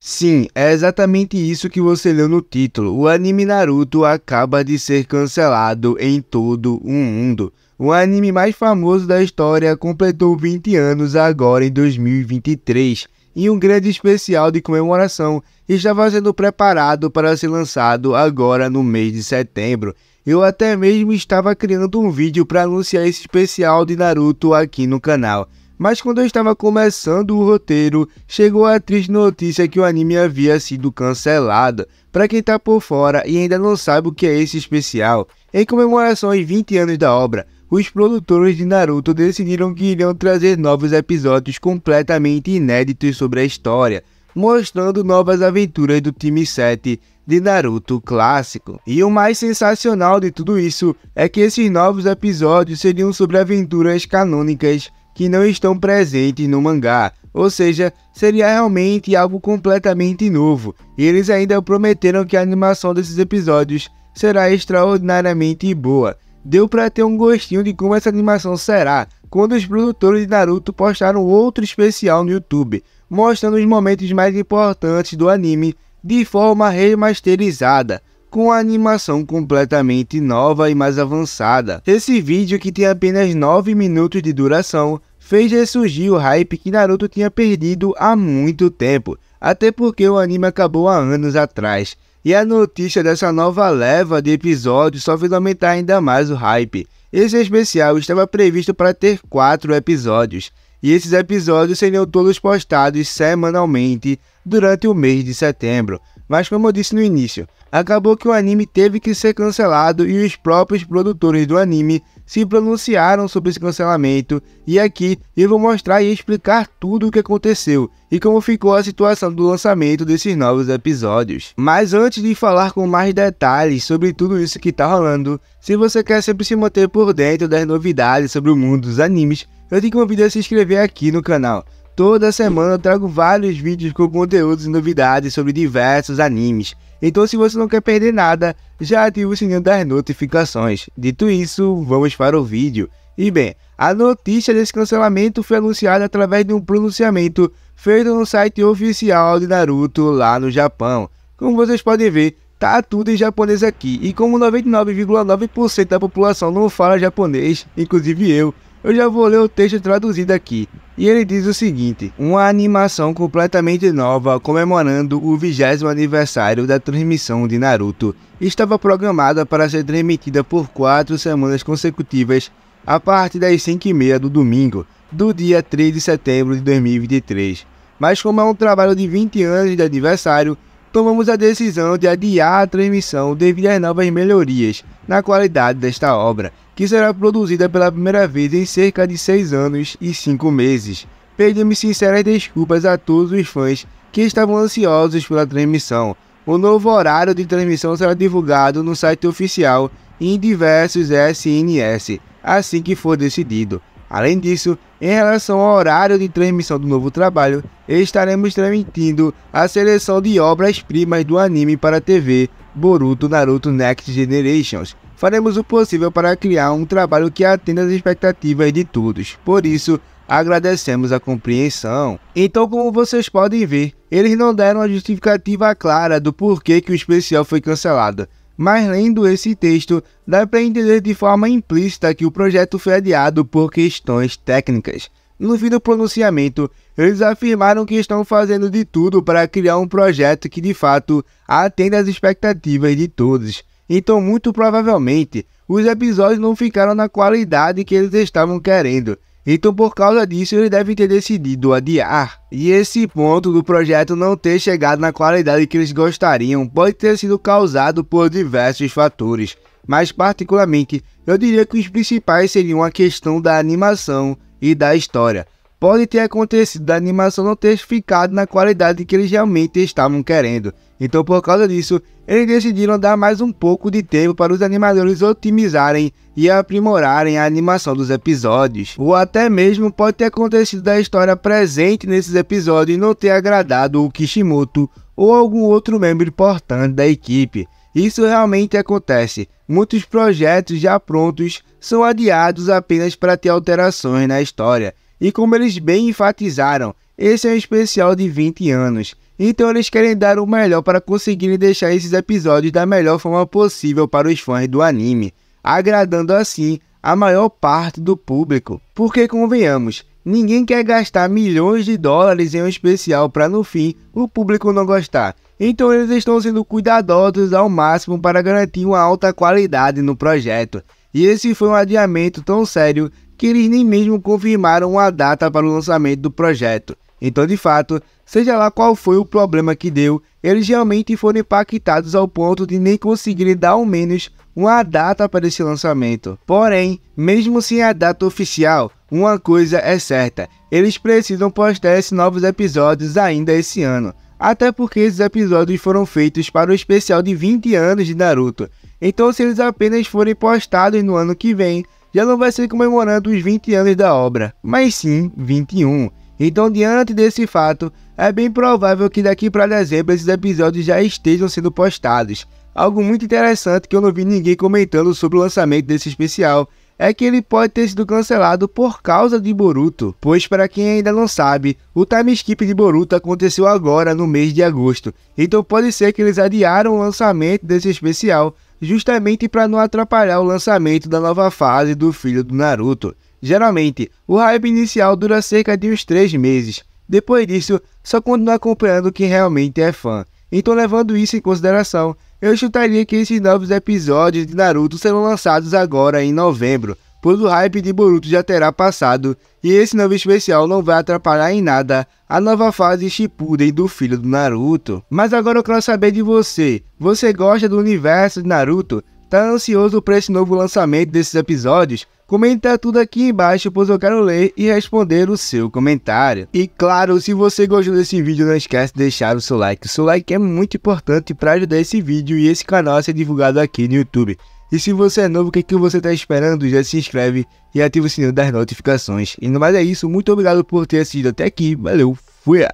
Sim, é exatamente isso que você leu no título. O anime Naruto acaba de ser cancelado em todo o mundo. O anime mais famoso da história completou 20 anos agora em 2023 e um grande especial de comemoração estava sendo preparado para ser lançado agora no mês de setembro. Eu até mesmo estava criando um vídeo para anunciar esse especial de Naruto aqui no canal mas quando eu estava começando o roteiro, chegou a triste notícia que o anime havia sido cancelado. Para quem tá por fora e ainda não sabe o que é esse especial, em comemoração aos 20 anos da obra, os produtores de Naruto decidiram que iriam trazer novos episódios completamente inéditos sobre a história, mostrando novas aventuras do time 7 de Naruto clássico. E o mais sensacional de tudo isso é que esses novos episódios seriam sobre aventuras canônicas que não estão presentes no mangá, ou seja, seria realmente algo completamente novo. E eles ainda prometeram que a animação desses episódios será extraordinariamente boa. Deu para ter um gostinho de como essa animação será quando os produtores de Naruto postaram outro especial no YouTube, mostrando os momentos mais importantes do anime de forma remasterizada com a animação completamente nova e mais avançada. Esse vídeo, que tem apenas 9 minutos de duração, fez ressurgir o hype que Naruto tinha perdido há muito tempo, até porque o anime acabou há anos atrás. E a notícia dessa nova leva de episódios só fez aumentar ainda mais o hype. Esse especial estava previsto para ter quatro episódios, e esses episódios seriam todos postados semanalmente durante o mês de setembro. Mas como eu disse no início, acabou que o anime teve que ser cancelado e os próprios produtores do anime se pronunciaram sobre esse cancelamento e aqui eu vou mostrar e explicar tudo o que aconteceu e como ficou a situação do lançamento desses novos episódios. Mas antes de falar com mais detalhes sobre tudo isso que tá rolando, se você quer sempre se manter por dentro das novidades sobre o mundo dos animes, eu te convido a se inscrever aqui no canal Toda semana eu trago vários vídeos com conteúdos e novidades sobre diversos animes. Então se você não quer perder nada, já ativa o sininho das notificações. Dito isso, vamos para o vídeo. E bem, a notícia desse cancelamento foi anunciada através de um pronunciamento feito no site oficial de Naruto lá no Japão. Como vocês podem ver, tá tudo em japonês aqui, e como 99,9% da população não fala japonês, inclusive eu, eu já vou ler o texto traduzido aqui. E ele diz o seguinte: uma animação completamente nova comemorando o 20 aniversário da transmissão de Naruto estava programada para ser transmitida por quatro semanas consecutivas a partir das 5h30 do domingo, do dia 3 de setembro de 2023. Mas, como é um trabalho de 20 anos de aniversário, tomamos a decisão de adiar a transmissão devido às novas melhorias na qualidade desta obra, que será produzida pela primeira vez em cerca de seis anos e cinco meses. Pedimos sinceras desculpas a todos os fãs que estavam ansiosos pela transmissão. O novo horário de transmissão será divulgado no site oficial e em diversos SNS assim que for decidido. Além disso, em relação ao horário de transmissão do novo trabalho, estaremos transmitindo a seleção de obras-primas do anime para a TV Boruto Naruto Next Generations. Faremos o possível para criar um trabalho que atenda às expectativas de todos. Por isso, agradecemos a compreensão. Então, como vocês podem ver, eles não deram a justificativa clara do porquê que o especial foi cancelado. Mas lendo esse texto, dá para entender de forma implícita que o projeto foi adiado por questões técnicas. No fim do pronunciamento, eles afirmaram que estão fazendo de tudo para criar um projeto que de fato atenda às expectativas de todos. Então, muito provavelmente, os episódios não ficaram na qualidade que eles estavam querendo, então, por causa disso, ele deve ter decidido adiar. E esse ponto do projeto não ter chegado na qualidade que eles gostariam pode ter sido causado por diversos fatores, mas particularmente, eu diria que os principais seriam a questão da animação e da história pode ter acontecido da animação não ter ficado na qualidade que eles realmente estavam querendo. Então, por causa disso, eles decidiram dar mais um pouco de tempo para os animadores otimizarem e aprimorarem a animação dos episódios. Ou até mesmo pode ter acontecido da história presente nesses episódios não ter agradado o Kishimoto ou algum outro membro importante da equipe. Isso realmente acontece. Muitos projetos já prontos são adiados apenas para ter alterações na história. E como eles bem enfatizaram, esse é um especial de 20 anos, então eles querem dar o melhor para conseguirem deixar esses episódios da melhor forma possível para os fãs do anime, agradando assim a maior parte do público. Porque convenhamos, ninguém quer gastar milhões de dólares em um especial para no fim o público não gostar. Então eles estão sendo cuidadosos ao máximo para garantir uma alta qualidade no projeto. E esse foi um adiamento tão sério que eles nem mesmo confirmaram a data para o lançamento do projeto. Então, de fato, seja lá qual foi o problema que deu, eles realmente foram impactados ao ponto de nem conseguirem dar ao menos uma data para esse lançamento. Porém, mesmo sem a data oficial, uma coisa é certa: eles precisam postar esses novos episódios ainda esse ano. Até porque esses episódios foram feitos para o especial de 20 anos de Naruto. Então, se eles apenas forem postados no ano que vem, já não vai ser comemorando os 20 anos da obra, mas sim 21. Então, diante desse fato, é bem provável que daqui para dezembro esses episódios já estejam sendo postados. Algo muito interessante que eu não vi ninguém comentando sobre o lançamento desse especial é que ele pode ter sido cancelado por causa de Boruto, pois para quem ainda não sabe, o time skip de Boruto aconteceu agora no mês de agosto, então pode ser que eles adiaram o lançamento desse especial justamente para não atrapalhar o lançamento da nova fase do filho do Naruto. Geralmente, o hype inicial dura cerca de uns 3 meses. Depois disso, só continua acompanhando quem realmente é fã. Então, levando isso em consideração, eu chutaria que esses novos episódios de Naruto serão lançados agora em novembro, pois o hype de Boruto já terá passado e esse novo especial não vai atrapalhar em nada a nova fase Shippuden do filho do Naruto. Mas agora eu quero saber de você, você gosta do universo de Naruto? Tá ansioso para esse novo lançamento desses episódios? Comenta tudo aqui embaixo, pois eu quero ler e responder o seu comentário. E claro, se você gostou desse vídeo, não esquece de deixar o seu like. O seu like é muito importante para ajudar esse vídeo e esse canal a ser divulgado aqui no YouTube. E se você é novo, o que, é que você está esperando? Já se inscreve e ativa o sininho das notificações. E no mais é isso, muito obrigado por ter assistido até aqui. Valeu, fui!